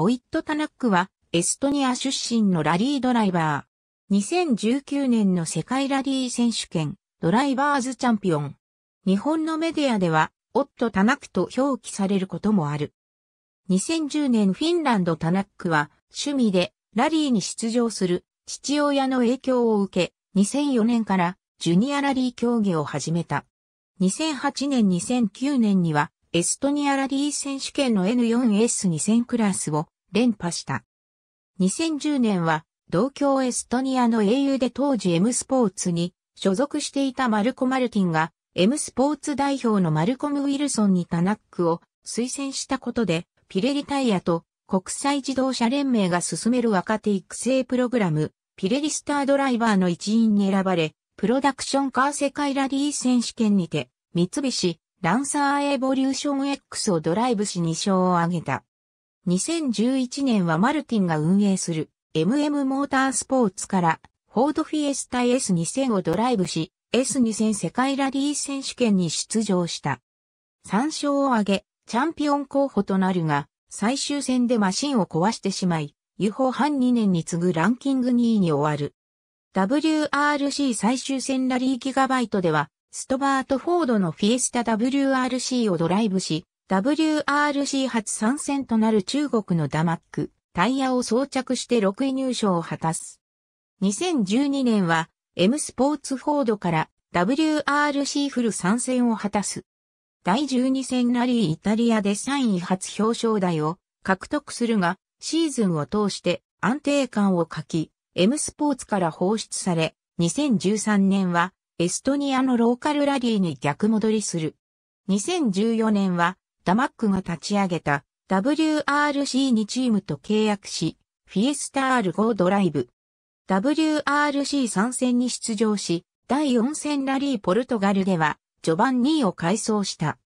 オイット・タナックは、エストニア出身のラリードライバー。2019年の世界ラリー選手権、ドライバーズチャンピオン。日本のメディアでは、オット・タナックと表記されることもある。2010年フィンランド・タナックは、趣味でラリーに出場する父親の影響を受け、2004年からジュニアラリー競技を始めた。2008年2009年にはエストニアラリー選手権の N4S2000 クラスを連覇した。2010年は、同郷エストニアの英雄で当時 M スポーツに所属していたマルコ・マルティンが M スポーツ代表のマルコム・ウィルソンにタナックを推薦したことで、ピレリタイヤと国際自動車連盟が進める若手育成プログラム、ピレリスタードライバーの一員に選ばれ、プロダクションカー世界ラリー選手権にて、三菱、ランサーエボリューション X をドライブし2勝を挙げた。2011年はマルティンが運営する MM モータースポーツからフォードフィエスタ S2000 をドライブし S2000 世界ラリー選手権に出場した。3勝を挙げチャンピオン候補となるが最終戦でマシンを壊してしまい、予報半2年に次ぐランキング2位に終わる。WRC 最終戦ラリーギガバイトではストバートフォードのフィエスタ WRC をドライブし、WRC 初参戦となる中国のダマック、タイヤを装着して6位入賞を果たす。2012年は、M スポーツフォードから WRC フル参戦を果たす。第12戦ラリーイタリアで3位初表彰台を獲得するが、シーズンを通して安定感を欠き、M スポーツから放出され、2013年はエストニアのローカルラリーに逆戻りする。2014年は、ダマックが立ち上げた WRC 2チームと契約し、フィエスタ R5 ドライブ。WRC3 戦に出場し、第4戦ラリーポルトガルでは、序盤2位を改装した。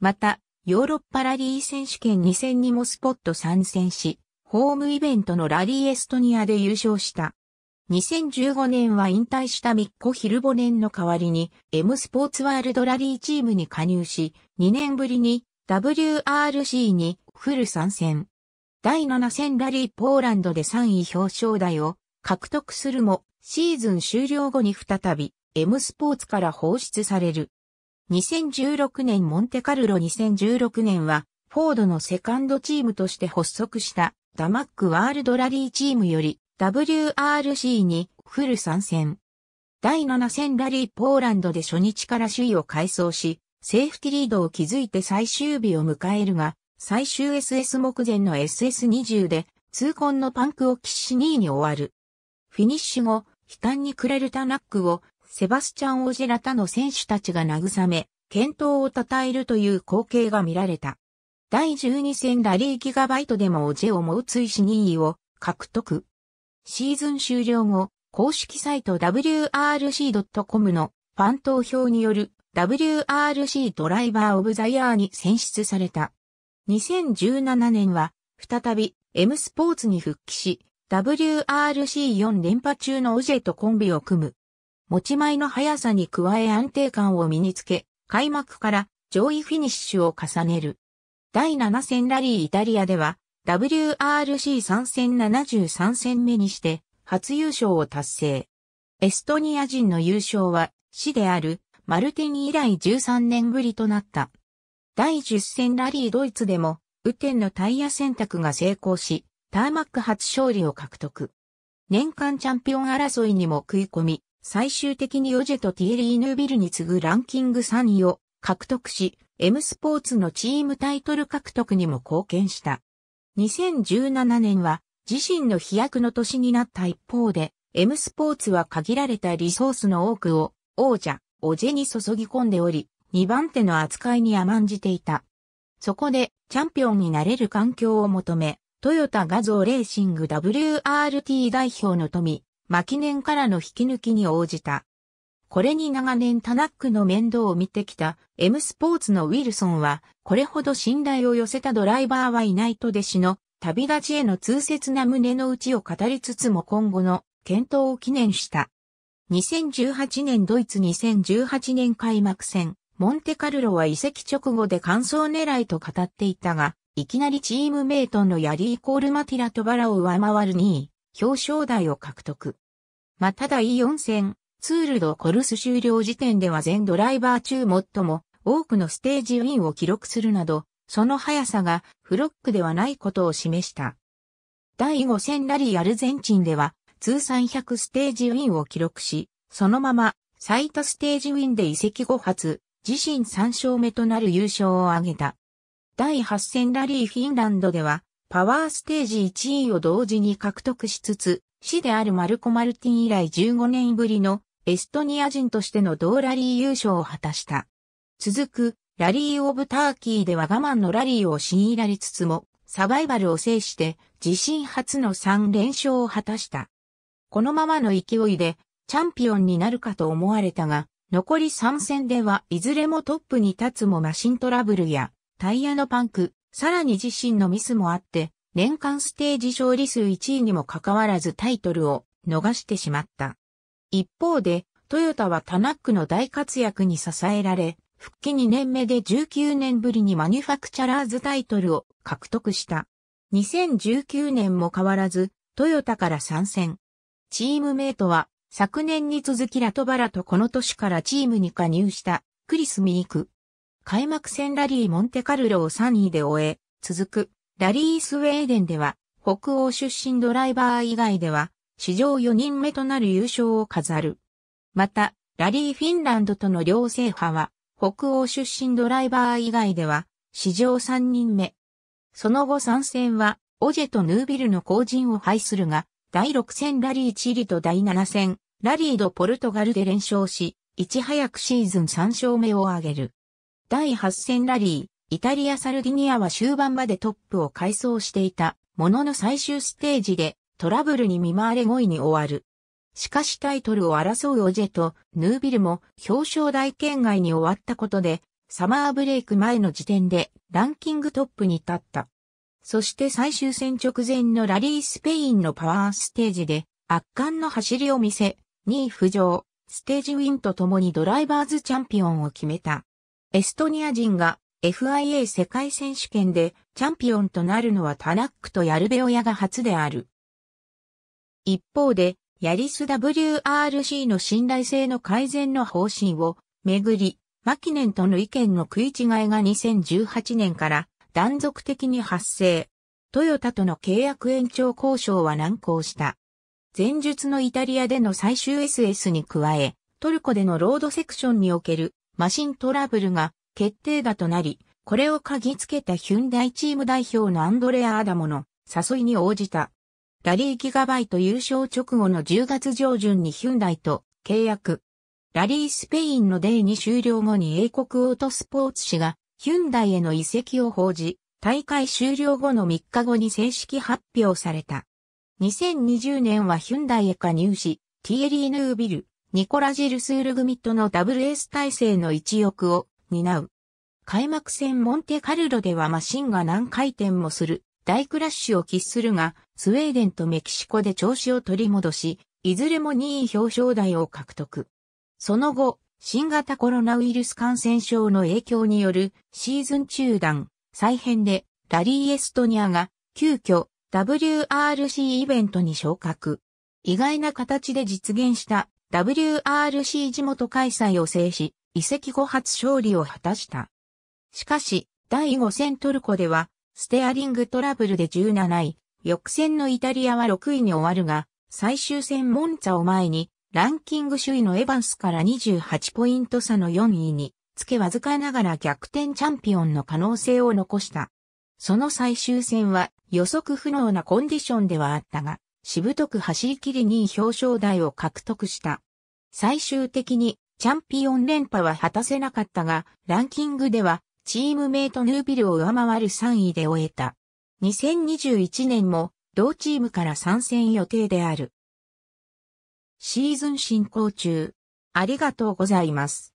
また、ヨーロッパラリー選手権2戦にもスポット参戦し、ホームイベントのラリーエストニアで優勝した。2015年は引退したミッコ・ヒルボネンの代わりに M スポーツワールドラリーチームに加入し、2年ぶりに WRC にフル参戦。第7戦ラリーポーランドで3位表彰台を獲得するも、シーズン終了後に再び M スポーツから放出される。2016年モンテカルロ2016年は、フォードのセカンドチームとして発足したダマックワールドラリーチームより WRC にフル参戦。第7戦ラリーポーランドで初日から首位を改装し、セーフティリードを築いて最終日を迎えるが、最終 SS 目前の SS20 で痛恨のパンクを喫し2位に終わる。フィニッシュ後、悲嘆に暮れるタナックをセバスチャン・オジェラタの選手たちが慰め、健闘を称えるという光景が見られた。第12戦ラリーギガバイトでもオジェを猛追し2位を獲得。シーズン終了後、公式サイト wrc.com のファン投票による WRC ドライバーオブザイヤーに選出された。2017年は再び M スポーツに復帰し、WRC4 連覇中のオジェとコンビを組む。持ち前の速さに加え安定感を身につけ、開幕から上位フィニッシュを重ねる。第7戦ラリーイタリアでは、WRC 参戦73戦目にして初優勝を達成。エストニア人の優勝は、死である、マルティン以来13年ぶりとなった。第10戦ラリードイツでも、雨天のタイヤ選択が成功し、ターマック初勝利を獲得。年間チャンピオン争いにも食い込み、最終的にヨジェとティエリー・ヌービルに次ぐランキング3位を獲得し、M スポーツのチームタイトル獲得にも貢献した。2017年は自身の飛躍の年になった一方で、M スポーツは限られたリソースの多くを王者、おジに注ぎ込んでおり、2番手の扱いに甘んじていた。そこで、チャンピオンになれる環境を求め、トヨタ画像レーシング WRT 代表の富、マキネンからの引き抜きに応じた。これに長年タナックの面倒を見てきた M スポーツのウィルソンは、これほど信頼を寄せたドライバーはいないと弟子の旅立ちへの痛切な胸の内を語りつつも今後の検討を記念した。2018年ドイツ2018年開幕戦、モンテカルロは移籍直後で完走狙いと語っていたが、いきなりチームメイトのヤリー・コール・マティラ・トバラを上回る2位、表彰台を獲得。まあ、ただ E4 戦、ツールドコルス終了時点では全ドライバー中最も多くのステージウィンを記録するなど、その速さがフロックではないことを示した。第5戦ラリーアルゼンチンでは通算100ステージウィンを記録し、そのまま最多ステージウィンで移籍後発、自身3勝目となる優勝を挙げた。第8戦ラリーフィンランドでは、パワーステージ1位を同時に獲得しつつ、死であるマルコ・マルティン以来15年ぶりのエストニア人としての同ラリー優勝を果たした。続く、ラリー・オブ・ターキーでは我慢のラリーを強いられつつも、サバイバルを制して、自身初の3連勝を果たした。このままの勢いで、チャンピオンになるかと思われたが、残り3戦ではいずれもトップに立つもマシントラブルや、タイヤのパンク、さらに自身のミスもあって、年間ステージ勝利数1位にもかかわらずタイトルを逃してしまった。一方で、トヨタはタナックの大活躍に支えられ、復帰2年目で19年ぶりにマニュファクチャラーズタイトルを獲得した。2019年も変わらず、トヨタから参戦。チームメイトは、昨年に続きラトバラとこの年からチームに加入した、クリス・ミーク。開幕戦ラリーモンテカルロを3位で終え、続く、ラリースウェーデンでは、北欧出身ドライバー以外では、史上4人目となる優勝を飾る。また、ラリーフィンランドとの両制覇は、北欧出身ドライバー以外では、史上3人目。その後参戦は、オジェとヌービルの後陣を排するが、第6戦ラリーチリと第7戦、ラリードポルトガルで連勝し、いち早くシーズン3勝目を挙げる。第8戦ラリー、イタリア・サルディニアは終盤までトップを改装していた、ものの最終ステージでトラブルに見舞われ5位に終わる。しかしタイトルを争うオジェとヌービルも表彰台圏外に終わったことで、サマーブレイク前の時点でランキングトップに立った。そして最終戦直前のラリースペインのパワーステージで圧巻の走りを見せ、2位浮上、ステージウィンと共にドライバーズチャンピオンを決めた。エストニア人が FIA 世界選手権でチャンピオンとなるのはタナックとヤルベオヤが初である。一方で、ヤリス WRC の信頼性の改善の方針をめぐり、マキネンとの意見の食い違いが2018年から断続的に発生。トヨタとの契約延長交渉は難航した。前述のイタリアでの最終 SS に加え、トルコでのロードセクションにおけるマシントラブルが決定打となり、これを嗅ぎつけたヒュンダイチーム代表のアンドレア・アダモの誘いに応じた。ラリーギガバイト優勝直後の10月上旬にヒュンダイと契約。ラリースペインのデーに終了後に英国オートスポーツ紙がヒュンダイへの移籍を報じ、大会終了後の3日後に正式発表された。2020年はヒュンダイへ加入し、ティエリー・ヌービル、ニコラ・ジルスール組とのダブルエース体制の一翼を担う。開幕戦モンテカルロではマシンが何回転もする大クラッシュを喫するが、スウェーデンとメキシコで調子を取り戻し、いずれも2位表彰台を獲得。その後、新型コロナウイルス感染症の影響によるシーズン中断、再編でラリーエストニアが急遽 WRC イベントに昇格。意外な形で実現した WRC 地元開催を制し、移籍後初勝利を果たした。しかし、第5戦トルコではステアリングトラブルで17位、翌戦のイタリアは6位に終わるが、最終戦モンツァを前に、ランキング首位のエヴァンスから28ポイント差の4位に、つけわずかながら逆転チャンピオンの可能性を残した。その最終戦は予測不能なコンディションではあったが、しぶとく走り切り2位表彰台を獲得した。最終的にチャンピオン連覇は果たせなかったが、ランキングではチームメイトヌービルを上回る3位で終えた。2021年も同チームから参戦予定である。シーズン進行中。ありがとうございます。